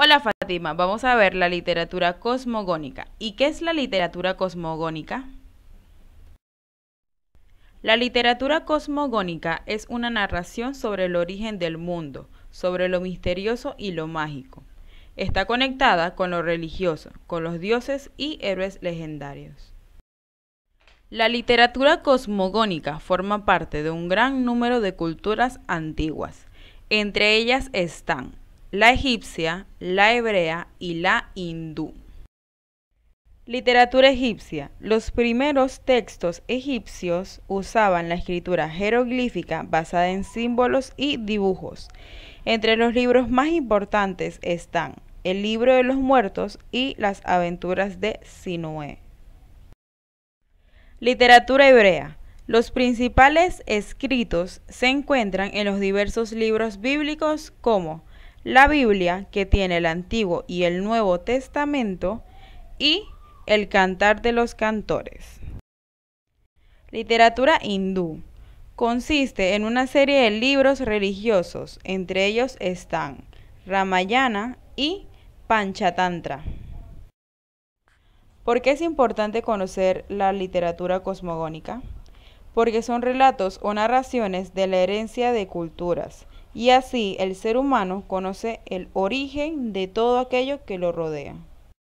Hola Fátima, vamos a ver la literatura cosmogónica. ¿Y qué es la literatura cosmogónica? La literatura cosmogónica es una narración sobre el origen del mundo, sobre lo misterioso y lo mágico. Está conectada con lo religioso, con los dioses y héroes legendarios. La literatura cosmogónica forma parte de un gran número de culturas antiguas. Entre ellas están la egipcia, la hebrea y la hindú. Literatura egipcia. Los primeros textos egipcios usaban la escritura jeroglífica basada en símbolos y dibujos. Entre los libros más importantes están El libro de los muertos y Las aventuras de Sinué. Literatura hebrea. Los principales escritos se encuentran en los diversos libros bíblicos como la Biblia, que tiene el Antiguo y el Nuevo Testamento, y el Cantar de los Cantores. Literatura hindú. Consiste en una serie de libros religiosos, entre ellos están Ramayana y Panchatantra. ¿Por qué es importante conocer la literatura cosmogónica? Porque son relatos o narraciones de la herencia de culturas, y así el ser humano conoce el origen de todo aquello que lo rodea.